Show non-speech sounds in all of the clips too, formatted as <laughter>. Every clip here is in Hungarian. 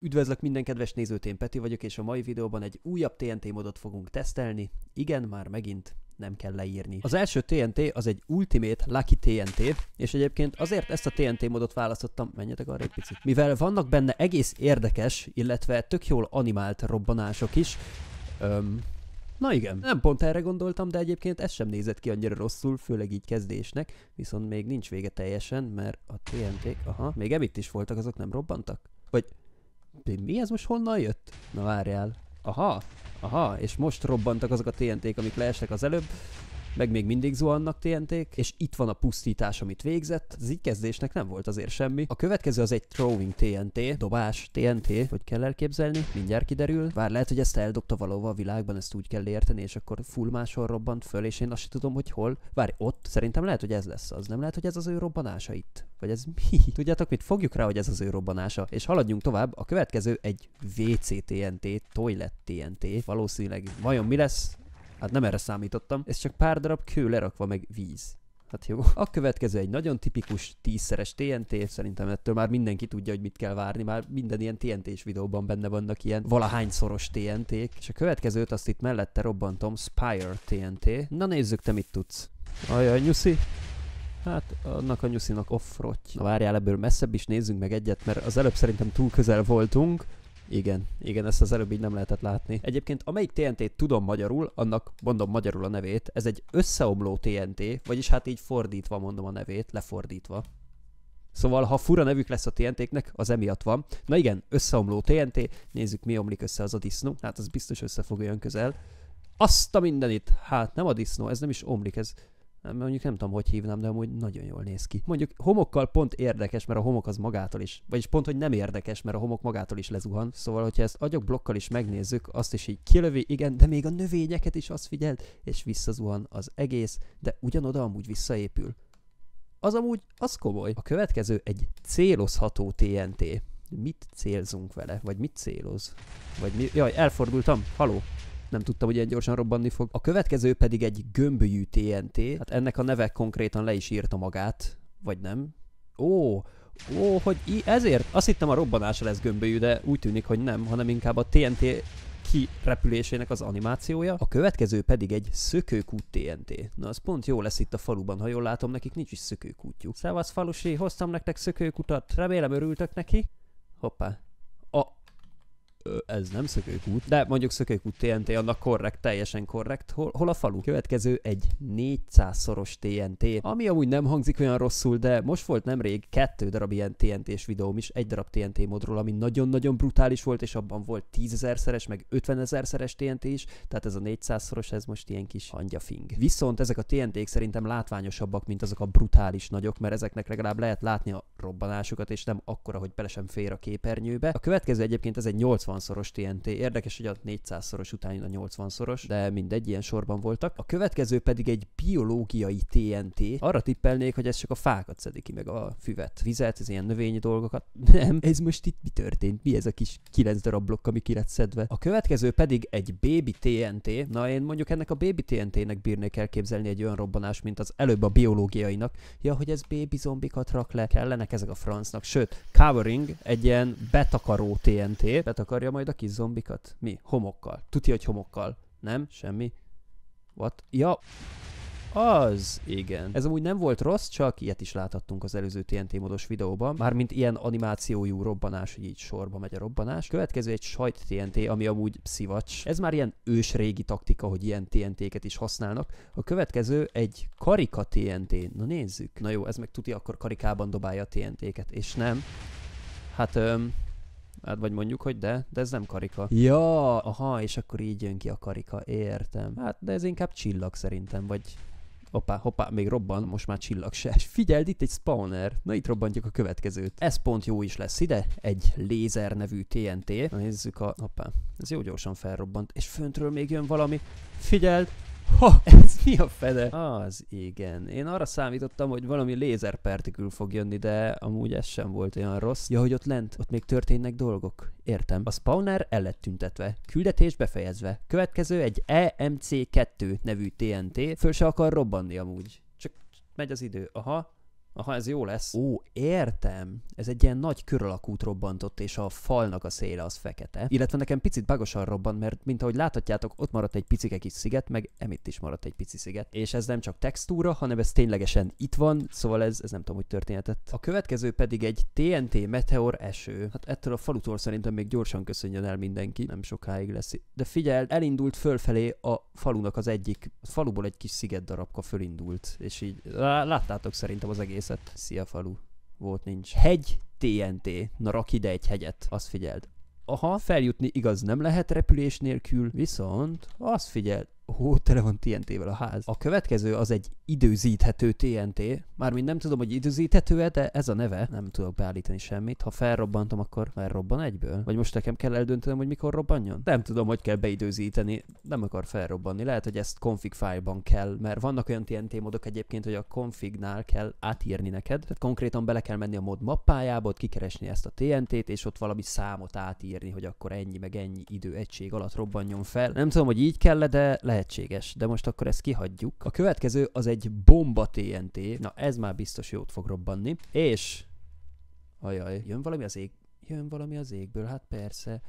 Üdvözlök minden kedves nézőt, én Peti vagyok, és a mai videóban egy újabb TNT modot fogunk tesztelni. Igen, már megint nem kell leírni. Az első TNT az egy Ultimate Lucky TNT, és egyébként azért ezt a TNT modot választottam, menjetek arra egy picit, mivel vannak benne egész érdekes, illetve tök jól animált robbanások is. Öm, Na igen, nem pont erre gondoltam, de egyébként ez sem nézett ki annyira rosszul, főleg így kezdésnek, viszont még nincs vége teljesen, mert a tnt aha, még emitt is voltak, azok nem robbantak? Vagy de mi ez most honnan jött? Na várjál. Aha, aha, és most robbantak azok a TNT-k, amik leestek az előbb meg még mindig zuhannak tnt és itt van a pusztítás, amit végzett. Az így kezdésnek nem volt azért semmi. A következő az egy throwing TNT, dobás TNT, hogy kell elképzelni, mindjárt kiderül. Vár lehet, hogy ezt eldobta valóva a világban, ezt úgy kell érteni, és akkor full máshol robbant föl, és én azt sem tudom, hogy hol. Várj, ott szerintem lehet, hogy ez lesz az. Nem lehet, hogy ez az ő robbanása itt. Vagy ez mi? <laughs> Tudjátok mit? Fogjuk rá, hogy ez az ő robbanása. És haladjunk tovább. A következő egy WC TNT, Toilet TNT. Valószínűleg vajon mi lesz? Hát nem erre számítottam, ez csak pár darab kő lerakva meg víz. Hát jó. A következő egy nagyon tipikus tízszeres TNT, szerintem ettől már mindenki tudja, hogy mit kell várni, már minden ilyen TNT-s videóban benne vannak ilyen valahányszoros TNT-k, és a következőt azt itt mellette robbantom, Spire TNT. Na nézzük, te mit tudsz. Ajaj, nyuszi. Hát annak a nyuszinak -rotty. Na várjál, ebből messzebb is nézzünk meg egyet, mert az előbb szerintem túl közel voltunk. Igen, igen, ezt az előbb így nem lehetett látni. Egyébként amelyik TNT-t tudom magyarul, annak mondom magyarul a nevét. Ez egy összeomló TNT, vagyis hát így fordítva mondom a nevét, lefordítva. Szóval, ha fura nevük lesz a TNT-knek, az emiatt van. Na igen, összeomló TNT, nézzük mi omlik össze az a disznó, hát az biztos össze fog olyan közel. Azt a mindenit, hát nem a disznó, ez nem is omlik, ez mondjuk nem tudom, hogy hívnám, de amúgy nagyon jól néz ki. Mondjuk homokkal pont érdekes, mert a homok az magától is, vagyis pont, hogy nem érdekes, mert a homok magától is lezuhan. Szóval, hogyha ezt blokkal is megnézzük, azt is így kilövi, igen, de még a növényeket is azt figyelt, és visszazuhan az egész, de ugyanoda amúgy visszaépül. Az amúgy, az komoly. A következő egy célozható TNT. Mit célzunk vele? Vagy mit céloz? Vagy mi? Jaj, elfordultam. Haló nem tudtam, hogy ilyen gyorsan robbanni fog. A következő pedig egy gömbölyű TNT, hát ennek a neve konkrétan le is írta magát, vagy nem. Ó, ó, hogy í- ezért? Azt hittem a robbanása lesz gömbölyű, de úgy tűnik, hogy nem, hanem inkább a TNT kirepülésének az animációja, a következő pedig egy szökőkút TNT. Na az pont jó lesz itt a faluban, ha jól látom, nekik nincs is szökőkútjuk. Szevasz falusi, hoztam nektek szökőkutat, remélem örültök neki. Hoppá, ez nem szökőkút, de mondjuk szökőkút TNT, annak korrekt, teljesen korrekt, hol, hol a falu. Következő egy 400-szoros TNT, ami amúgy nem hangzik olyan rosszul, de most volt nemrég kettő darab ilyen TNT-s videóm is, egy darab TNT modról, ami nagyon-nagyon brutális volt, és abban volt 10.000-szeres, meg 50.000-szeres TNT is, tehát ez a 400-szoros, ez most ilyen kis hangyafing. Viszont ezek a TNT-k szerintem látványosabbak, mint azok a brutális nagyok, mert ezeknek legalább lehet látni a robbanásokat, és nem akkora, hogy bele sem fér a képernyőbe. A következő egyébként ez egy 80 80 szoros TNT. Érdekes, hogy a 400-szoros után jön a 80-szoros, de mindegy, ilyen sorban voltak. A következő pedig egy biológiai TNT. Arra tippelnék, hogy ez csak a fákat szedi ki, meg a füvet, vizet, ez ilyen növényi dolgokat. <laughs> Nem, ez most itt mi történt? Mi ez a kis 9 darab blokk, ami ki lett szedve? A következő pedig egy baby TNT. Na, én mondjuk ennek a baby TNT-nek bírnék elképzelni egy olyan robbanás, mint az előbb a biológiainak. Ja, hogy ez baby zombikat rak le, kellenek ezek a francnak. Sőt, covering egy ilyen betakaró TNT, betakaró akarja majd a kis zombikat? Mi? Homokkal. Tuti, hogy homokkal. Nem? Semmi? What? Ja, az, igen. Ez amúgy nem volt rossz, csak ilyet is láthattunk az előző TNT modos videóban, mármint ilyen animációjú robbanás, hogy így sorba megy a robbanás. Következő egy sajt TNT, ami amúgy szivacs. Ez már ilyen ős régi taktika, hogy ilyen TNT-ket is használnak. A következő egy karika TNT. Na nézzük. Na jó, ez meg tuti, akkor karikában dobálja a TNT-ket, és nem. Hát öm, Hát vagy mondjuk, hogy de, de ez nem karika. Ja, aha, és akkor így jön ki a karika, értem. Hát, de ez inkább csillag szerintem, vagy Hoppá, hoppá, még robban, most már csillag se. Figyeld, itt egy spawner. Na itt robbantjuk a következőt. Ez pont jó is lesz ide. Egy lézer nevű TNT. Na nézzük a... Hoppá, ez jó gyorsan felrobbant. És föntről még jön valami. Figyeld, ha, <laughs> ez mi a fede? Az igen. Én arra számítottam, hogy valami lézerpartikül fog jönni, de amúgy ez sem volt olyan rossz. Ja, hogy ott lent, ott még történnek dolgok. Értem. A spawner el lett tüntetve. Küldetés befejezve. Következő egy EMC2 nevű TNT. Föl se akar robbanni amúgy. Csak megy az idő. Aha, Aha, ez jó lesz. Ó, értem. Ez egy ilyen nagy kör alakút robbantott, és a falnak a széle az fekete. Illetve nekem picit bagosan robbant, mert mint ahogy láthatjátok, ott maradt egy picike kis sziget, meg emitt is maradt egy pici sziget. És ez nem csak textúra, hanem ez ténylegesen itt van, szóval ez, ez nem tudom, hogy történetett. A következő pedig egy TNT meteor eső. Hát ettől a falutól szerintem még gyorsan köszönjön el mindenki, nem sokáig lesz. De figyel, elindult fölfelé a falunak az egyik, a faluból egy kis sziget darabka fölindult, és így láttátok szerintem az egész művészet. Szia falu. Volt nincs. Hegy TNT. Na rak ide egy hegyet. Azt figyeld. Aha, feljutni igaz nem lehet repülés nélkül, viszont azt figyeld, Hó tele van TNT-vel a ház. A következő az egy időzíthető TNT. Mármint nem tudom, hogy időzíthető-e, de ez a neve. Nem tudok beállítani semmit. Ha felrobbantom, akkor felrobban egyből? Vagy most nekem kell eldöntenem, hogy mikor robbanjon? Nem tudom, hogy kell beidőzíteni. Nem akar felrobbanni. Lehet, hogy ezt config file-ban kell, mert vannak olyan TNT modok egyébként, hogy a confignál kell átírni neked. Tehát konkrétan bele kell menni a mod mappájába, ott kikeresni ezt a TNT-t, és ott valami számot átírni, hogy akkor ennyi meg ennyi idő egység alatt robbanjon fel. Nem tudom, hogy így kell, e de lehet lehetséges, de most akkor ezt kihagyjuk. A következő az egy bomba TNT. Na, ez már biztos jót fog robbanni. És... Ajaj, jön valami az ég... Jön valami az égből, hát persze.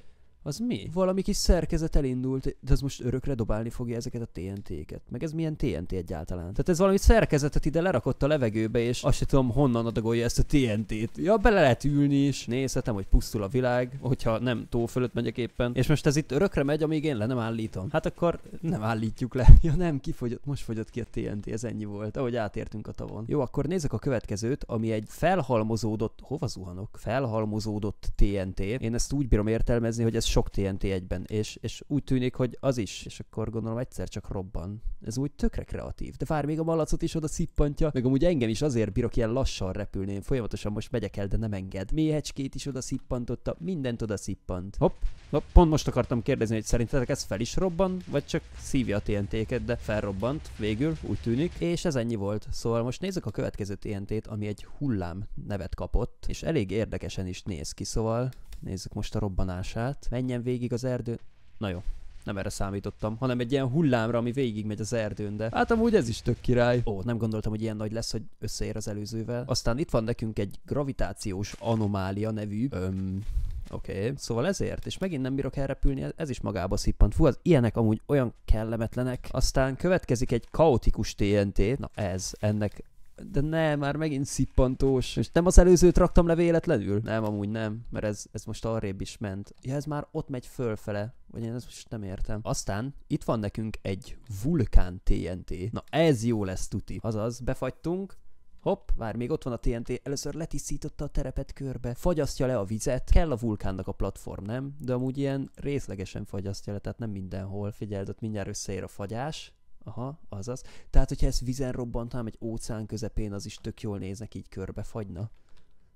Az mi? Valami kis szerkezet elindult, de az most örökre dobálni fogja ezeket a TNT-ket. Meg ez milyen TNT egyáltalán? Tehát ez valami szerkezetet ide lerakott a levegőbe, és azt sem tudom, honnan adagolja ezt a TNT-t. Ja, bele lehet ülni is, nézhetem, hogy pusztul a világ, hogyha nem tó fölött megyek éppen. És most ez itt örökre megy, amíg én le nem állítom. Hát akkor nem állítjuk le. <laughs> Ja nem, kifogyott, most fogyott ki a TNT, ez ennyi volt, ahogy átértünk a tavon. Jó, akkor nézzük a következőt, ami egy felhalmozódott, hova zuhanok? Felhalmozódott TNT. Én ezt úgy bírom értelmezni, hogy ez sok TNT egyben, és, és úgy tűnik, hogy az is, és akkor gondolom egyszer csak robban. Ez úgy tökre kreatív. De vár még a malacot is oda szippantja, meg amúgy engem is azért bírok ilyen lassan repülni, én folyamatosan most megyek el, de nem enged. Méhecskét is oda szippantotta, mindent oda szippant. Hopp, hopp, pont most akartam kérdezni, hogy szerintetek ez fel is robban, vagy csak szívja a TNT-ket, de felrobbant végül, úgy tűnik. És ez ennyi volt. Szóval most nézzük a következő TNT-t, ami egy hullám nevet kapott, és elég érdekesen is néz ki, szóval Nézzük most a robbanását. Menjen végig az erdő. Na jó, nem erre számítottam, hanem egy ilyen hullámra, ami végigmegy az erdőn, de hát amúgy ez is tök király. Ó, nem gondoltam, hogy ilyen nagy lesz, hogy összeér az előzővel. Aztán itt van nekünk egy gravitációs anomália nevű, öm, Oké, okay. szóval ezért, és megint nem bírok elrepülni, ez is magába szippant. Fú, az ilyenek amúgy olyan kellemetlenek. Aztán következik egy kaotikus TNT, na ez, ennek de nem, már megint szippantós. És nem az előzőt raktam le véletlenül? Nem, amúgy nem, mert ez, ez most arrébb is ment. Ja, ez már ott megy fölfele, vagy én ezt most nem értem. Aztán itt van nekünk egy vulkán TNT. Na ez jó lesz tuti. Azaz, befagytunk, Hopp, vár, még ott van a TNT, először letisztította a terepet körbe, fagyasztja le a vizet, kell a vulkánnak a platform, nem? De amúgy ilyen részlegesen fagyasztja le, tehát nem mindenhol. Figyeld, ott mindjárt összeér a fagyás. Aha, azaz. Tehát, hogyha ezt vizen robbantanám egy óceán közepén, az is tök jól néznek, így körbefagyna.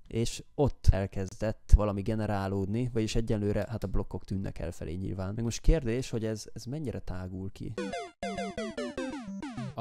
És ott elkezdett valami generálódni, vagyis egyelőre hát a blokkok tűnnek elfelé nyilván. Meg most kérdés, hogy ez, ez mennyire tágul ki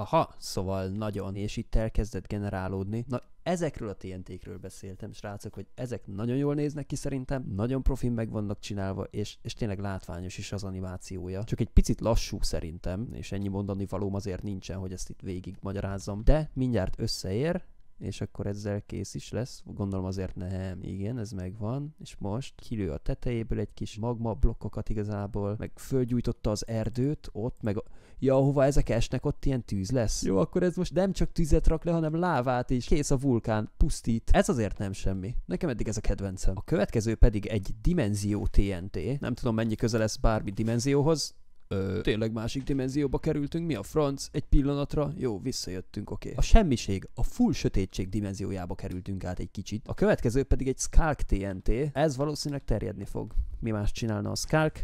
aha, szóval nagyon, és itt elkezdett generálódni. Na, ezekről a TNT-kről beszéltem, srácok, hogy ezek nagyon jól néznek ki szerintem, nagyon profin meg vannak csinálva, és, és tényleg látványos is az animációja. Csak egy picit lassú szerintem, és ennyi mondani valóm azért nincsen, hogy ezt itt végig magyarázzam, de mindjárt összeér, és akkor ezzel kész is lesz. Gondolom azért nem, igen, ez megvan. És most kilő a tetejéből egy kis magma blokkokat igazából, meg fölgyújtotta az erdőt ott, meg a ja, ahova ezek esnek, ott ilyen tűz lesz. Jó, akkor ez most nem csak tüzet rak le, hanem lávát is. Kész a vulkán, pusztít. Ez azért nem semmi. Nekem eddig ez a kedvencem. A következő pedig egy dimenzió TNT. Nem tudom, mennyi köze lesz bármi dimenzióhoz, ö, tényleg másik dimenzióba kerültünk, mi a franc, egy pillanatra, jó, visszajöttünk, oké. Okay. A semmiség, a full sötétség dimenziójába kerültünk át egy kicsit. A következő pedig egy Skalk TNT, ez valószínűleg terjedni fog. Mi más csinálna a Skalk?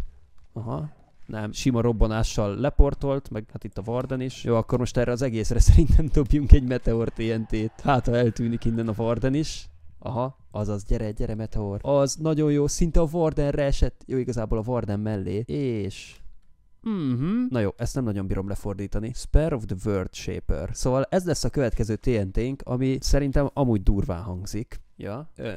Aha, nem, sima robbanással leportolt, meg hát itt a Varden is. Jó, akkor most erre az egészre <laughs> szerintem dobjunk egy Meteor TNT-t. Hát, ha eltűnik innen a Varden is. Aha, azaz, gyere, gyere Meteor. Az nagyon jó, szinte a Vardenre esett. Jó, igazából a Varden mellé. És Mm-hmm. Na jó, ezt nem nagyon bírom lefordítani. Spare of the World Shaper. Szóval ez lesz a következő TNT-nk, ami szerintem amúgy durván hangzik. Ja. Ö,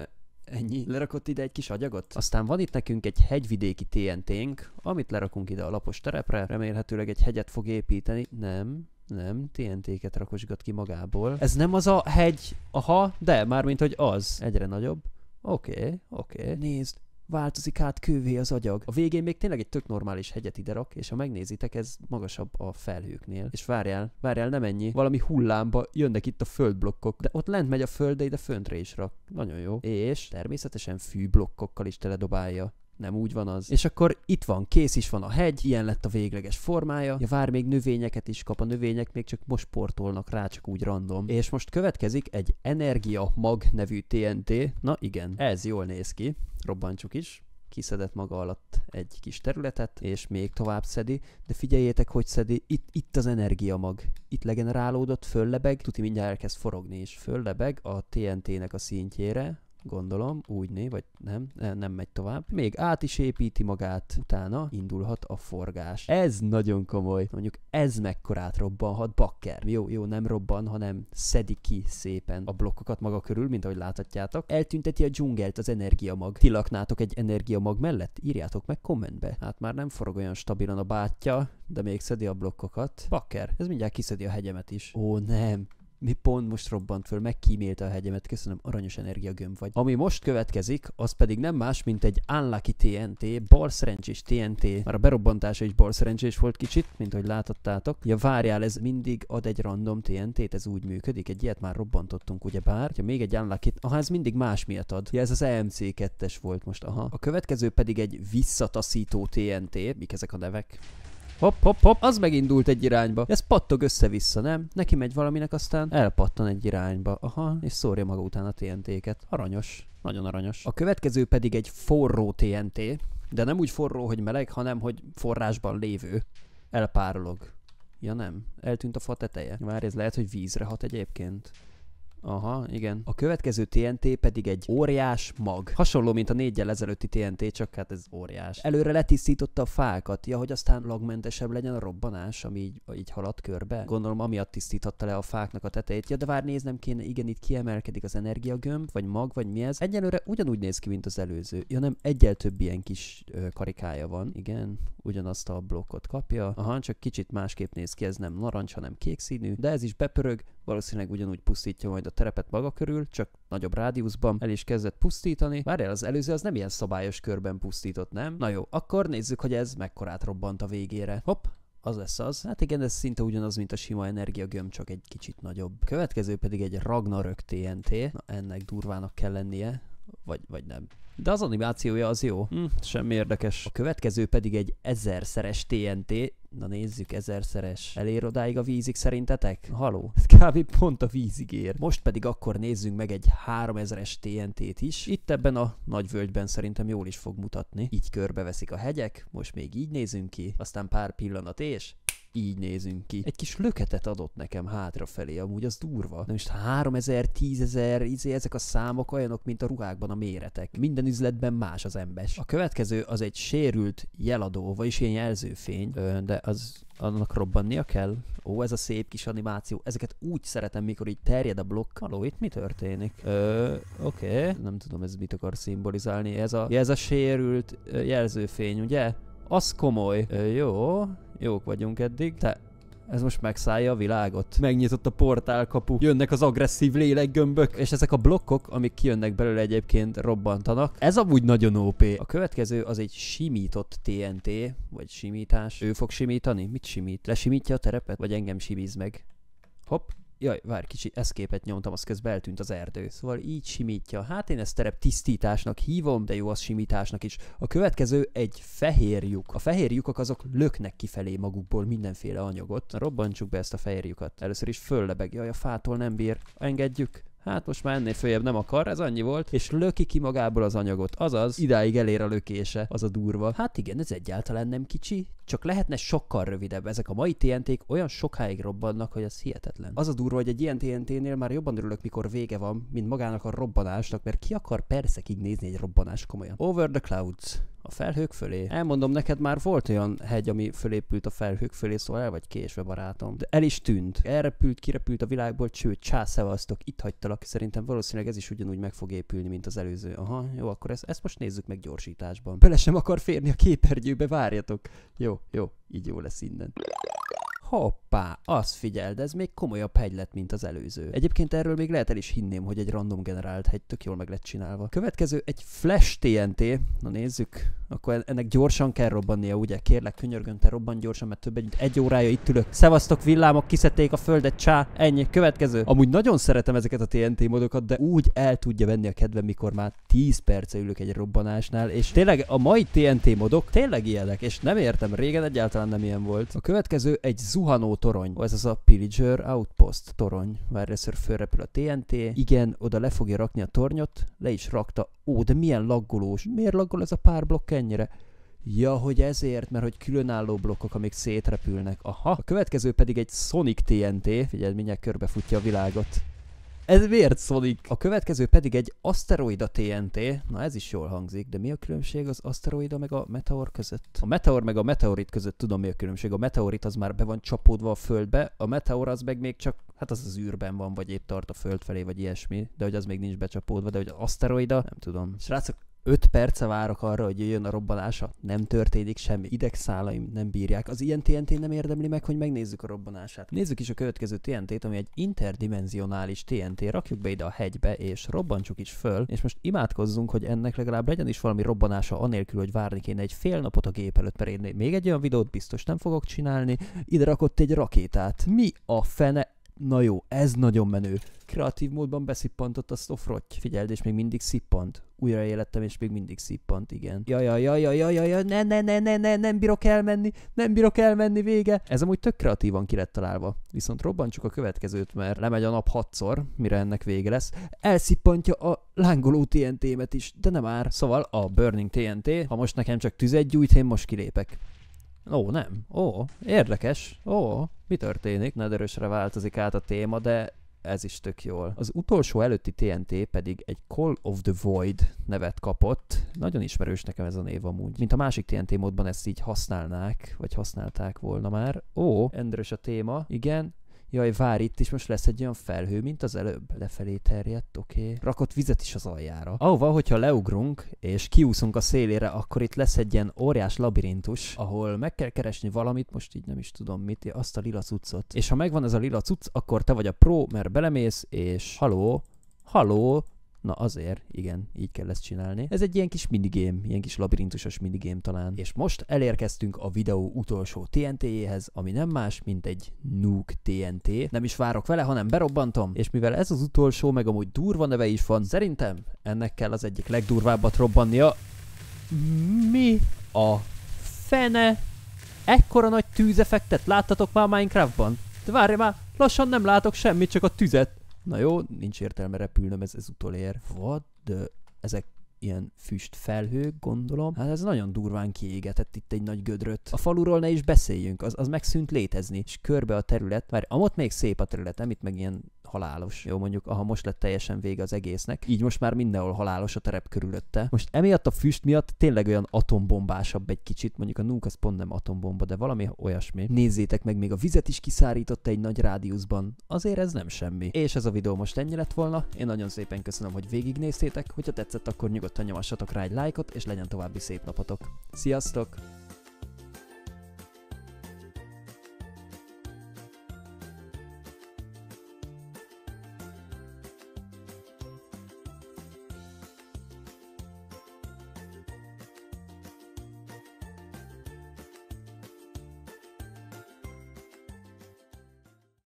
Ennyi. Lerakott ide egy kis agyagot? Aztán van itt nekünk egy hegyvidéki TNT-nk, amit lerakunk ide a lapos terepre. Remélhetőleg egy hegyet fog építeni. Nem, nem, TNT-ket rakosgat ki magából. Ez nem az a hegy, aha, de, mármint hogy az. Egyre nagyobb. Oké, okay, oké. Okay. Nézd, változik át kővé az agyag. A végén még tényleg egy tök normális hegyet ide rak, és ha megnézitek, ez magasabb a felhőknél. És várjál, várjál, nem ennyi. Valami hullámba jönnek itt a földblokkok, de ott lent megy a föld, de ide föntre is rak. Nagyon jó. És természetesen fűblokkokkal is teledobálja nem úgy van az. És akkor itt van, kész is van a hegy, ilyen lett a végleges formája. Ja, vár még növényeket is kap, a növények még csak most portolnak rá, csak úgy random. És most következik egy Energia Mag nevű TNT. Na igen, ez jól néz ki robbantsuk is, kiszedett maga alatt egy kis területet, és még tovább szedi, de figyeljétek, hogy szedi, itt, itt az energiamag. Itt legenerálódott, föllebeg, tuti mindjárt elkezd forogni, és föllebeg a TNT-nek a szintjére, gondolom, úgy né, vagy nem, nem megy tovább. Még át is építi magát, utána indulhat a forgás. Ez nagyon komoly. Mondjuk ez mekkorát robbanhat bakker. Jó, jó, nem robban, hanem szedi ki szépen a blokkokat maga körül, mint ahogy láthatjátok. Eltünteti a dzsungelt az energiamag. Ti laknátok egy energiamag mellett? Írjátok meg kommentbe. Hát már nem forog olyan stabilan a bátya, de még szedi a blokkokat. Bakker, ez mindjárt kiszedi a hegyemet is. Ó, nem mi pont most robbant föl, megkímélte a hegyemet, köszönöm, aranyos energiagömb vagy. Ami most következik, az pedig nem más, mint egy Unlucky TNT, balszerencsés TNT, már a berobbantása is balszerencsés volt kicsit, mint ahogy láthattátok. Ja, várjál, ez mindig ad egy random TNT-t, ez úgy működik, egy ilyet már robbantottunk ugye bár, ja, még egy unlucky aha, ez mindig más miatt ad. Ja, ez az EMC2-es volt most, aha. A következő pedig egy visszataszító TNT, mik ezek a nevek? Hopp, hopp, hopp, az megindult egy irányba. Ez pattog össze-vissza, nem? Neki megy valaminek, aztán elpattan egy irányba. Aha, és szórja maga után a TNT-ket. Aranyos. Nagyon aranyos. A következő pedig egy forró TNT, de nem úgy forró, hogy meleg, hanem hogy forrásban lévő. Elpárolog. Ja nem, eltűnt a fa teteje. Várj, ez lehet, hogy vízre hat egyébként. Aha, igen. A következő TNT pedig egy óriás mag. Hasonló, mint a négyel ezelőtti TNT, csak hát ez óriás. Előre letisztította a fákat, ja, hogy aztán lagmentesebb legyen a robbanás, ami így, így halad körbe. Gondolom, amiatt tisztította le a fáknak a tetejét. Ja, de vár néznem kéne, igen, itt kiemelkedik az energiagömb, vagy mag, vagy mi ez. Egyelőre ugyanúgy néz ki, mint az előző. Ja, nem, egyel több ilyen kis ö, karikája van, igen. Ugyanazt a blokkot kapja. Aha, csak kicsit másképp néz ki, ez nem narancs, hanem kék színű, de ez is bepörög, valószínűleg ugyanúgy pusztítja majd a terepet maga körül, csak nagyobb rádiuszban el is kezdett pusztítani. Már el az előző az nem ilyen szabályos körben pusztított, nem? Na jó, akkor nézzük, hogy ez mekkorát robbant a végére. Hopp, az lesz az. Hát igen, ez szinte ugyanaz, mint a sima energiagöm, csak egy kicsit nagyobb. Következő pedig egy Ragnarök TNT. Na, ennek durvának kell lennie vagy, vagy nem. De az animációja az jó. Hm, semmi érdekes. A következő pedig egy ezerszeres TNT. Na nézzük, ezerszeres. Elér odáig a vízig szerintetek? Haló? Ez kb. pont a vízig ér. Most pedig akkor nézzünk meg egy 3000-es TNT-t is. Itt ebben a nagy völgyben szerintem jól is fog mutatni. Így körbeveszik a hegyek, most még így nézünk ki, aztán pár pillanat és így nézünk ki. Egy kis löketet adott nekem hátrafelé, amúgy az durva. Nem most 3000, 10000, izé, ezek a számok olyanok, mint a ruhákban a méretek. Minden üzletben más az embes. A következő az egy sérült jeladó, vagyis ilyen jelzőfény, de az annak robbannia kell. Ó, ez a szép kis animáció. Ezeket úgy szeretem, mikor így terjed a blokk. Aló, itt mi történik? Ö, oké. Okay. Nem tudom, ez mit akar szimbolizálni. Ez a, ez a sérült jelzőfény, ugye? Az komoly. Ö, jó, jók vagyunk eddig. Te, ez most megszállja a világot. Megnyitott a portálkapu, jönnek az agresszív lélekgömbök, és ezek a blokkok, amik kijönnek belőle egyébként robbantanak. Ez amúgy nagyon OP. A következő az egy simított TNT, vagy simítás. Ő fog simítani? Mit simít? Lesimítja a terepet? Vagy engem simíz meg? Hopp, Jaj, vár, kicsi eszképet nyomtam, az közben eltűnt az erdő. Szóval így simítja. Hát én ezt terep tisztításnak hívom, de jó az simításnak is. A következő egy fehér lyuk. A fehér lyukak azok löknek kifelé magukból mindenféle anyagot. Robbantsuk be ezt a fehér lyukat. Először is föllebeg. Jaj, a fától nem bír. Engedjük hát most már ennél följebb nem akar, ez annyi volt, és löki ki magából az anyagot, azaz idáig elér a lökése, az a durva. Hát igen, ez egyáltalán nem kicsi, csak lehetne sokkal rövidebb. Ezek a mai tnt olyan sokáig robbannak, hogy ez hihetetlen. Az a durva, hogy egy ilyen TNT-nél már jobban örülök, mikor vége van, mint magának a robbanásnak, mert ki akar percekig nézni egy robbanás komolyan. Over the clouds a felhők fölé. Elmondom, neked már volt olyan hegy, ami fölépült a felhők fölé, szóval el vagy késve, barátom. De el is tűnt. Elrepült, kirepült a világból, cső, császevasztok, itt hagytalak. Szerintem valószínűleg ez is ugyanúgy meg fog épülni, mint az előző. Aha, jó, akkor ezt, ezt most nézzük meg gyorsításban. Bele sem akar férni a képernyőbe, várjatok. Jó, jó, így jó lesz innen hoppá, azt figyeld, ez még komolyabb hegy lett, mint az előző. Egyébként erről még lehet el is hinném, hogy egy random generált hegy tök jól meg lett csinálva. Következő egy Flash TNT, na nézzük, akkor ennek gyorsan kell robbannia, ugye? Kérlek, könyörgöm, te robban gyorsan, mert több mint egy órája itt ülök. Szevasztok, villámok, kiszedték a földet, csá, ennyi, következő. Amúgy nagyon szeretem ezeket a TNT modokat, de úgy el tudja venni a kedvem, mikor már 10 perce ülök egy robbanásnál, és tényleg a mai TNT modok tényleg ilyenek, és nem értem, régen egyáltalán nem ilyen volt. A következő egy zoom zuhanó torony, ez az a Pillager Outpost torony, már először fölrepül a TNT, igen, oda le fogja rakni a tornyot, le is rakta, ó, de milyen laggolós, miért laggol ez a pár blokk ennyire? Ja, hogy ezért, mert hogy különálló blokkok, amik szétrepülnek. Aha, a következő pedig egy Sonic TNT, figyeld, mindjárt körbefutja a világot. Ez miért szólik? A következő pedig egy aszteroida TNT. Na ez is jól hangzik, de mi a különbség az aszteroida meg a meteor között? A meteor meg a meteorit között tudom mi a különbség. A meteorit az már be van csapódva a földbe, a meteor az meg még csak hát az az űrben van, vagy épp tart a föld felé, vagy ilyesmi, de hogy az még nincs becsapódva, de hogy az aszteroida, nem tudom. Srácok, 5 perce várok arra, hogy jöjjön a robbanása, nem történik semmi, idegszálaim nem bírják. Az ilyen TNT nem érdemli meg, hogy megnézzük a robbanását. Nézzük is a következő TNT-t, ami egy interdimensionális TNT, rakjuk be ide a hegybe, és robbantsuk is föl, és most imádkozzunk, hogy ennek legalább legyen is valami robbanása, anélkül, hogy várni kéne egy fél napot a gép előtt, mert én még egy olyan videót biztos nem fogok csinálni. Ide rakott egy rakétát. Mi a fene na jó, ez nagyon menő. Kreatív módban beszippantott a szofrotty. Figyeld, és még mindig szippant. Újra élettem, és még mindig szippant, igen. Ja, ja, ja, ja, ja, ja, ja, ne, ne, ne, ne, ne, nem bírok elmenni, nem bírok elmenni, vége. Ez amúgy tök kreatívan ki lett találva. Viszont robbantsuk a következőt, mert lemegy a nap hatszor, mire ennek vége lesz. Elszippantja a lángoló TNT-met is, de nem már. Szóval a Burning TNT, ha most nekem csak tüzet gyújt, én most kilépek. Ó, nem. Ó, érdekes. Ó, mi történik? Nagy erősre változik át a téma, de ez is tök jól. Az utolsó előtti TNT pedig egy Call of the Void nevet kapott. Nagyon ismerős nekem ez a név amúgy. Mint a másik TNT módban ezt így használnák, vagy használták volna már. Ó, Endrös a téma. Igen, jaj, vár itt is, most lesz egy olyan felhő, mint az előbb. Lefelé terjedt, oké. Okay. Rakott vizet is az aljára. Ahova, hogyha leugrunk, és kiúszunk a szélére, akkor itt lesz egy ilyen óriás labirintus, ahol meg kell keresni valamit, most így nem is tudom mit, azt a lila cuccot. És ha megvan ez a lila cucc, akkor te vagy a pro, mert belemész, és haló, haló, Na azért, igen, így kell ezt csinálni. Ez egy ilyen kis minigame, ilyen kis labirintusos minigame talán. És most elérkeztünk a videó utolsó TNT-jéhez, ami nem más, mint egy Nuke TNT. Nem is várok vele, hanem berobbantom, és mivel ez az utolsó, meg amúgy durva neve is van, szerintem ennek kell az egyik legdurvábbat robbannia. Mi a fene? Ekkora nagy tűzefektet láttatok már Minecraftban? De várj már, lassan nem látok semmit, csak a tüzet. Na jó, nincs értelme repülnöm, ez, ez utolér. the... ezek ilyen füst felhők, gondolom. Hát ez nagyon durván kiégetett itt egy nagy gödröt. A faluról ne is beszéljünk, az, az megszűnt létezni, és körbe a terület, már amott még szép a terület, amit itt meg ilyen halálos. Jó, mondjuk, ha most lett teljesen vége az egésznek, így most már mindenhol halálos a terep körülötte. Most emiatt a füst miatt tényleg olyan atombombásabb egy kicsit, mondjuk a nunk az pont nem atombomba, de valami olyasmi. Nézzétek meg, még a vizet is kiszárította egy nagy rádiuszban. Azért ez nem semmi. És ez a videó most ennyi lett volna. Én nagyon szépen köszönöm, hogy végignéztétek. Hogyha tetszett, akkor nyugodtan nyomassatok rá egy lájkot, és legyen további szép napotok. Sziasztok!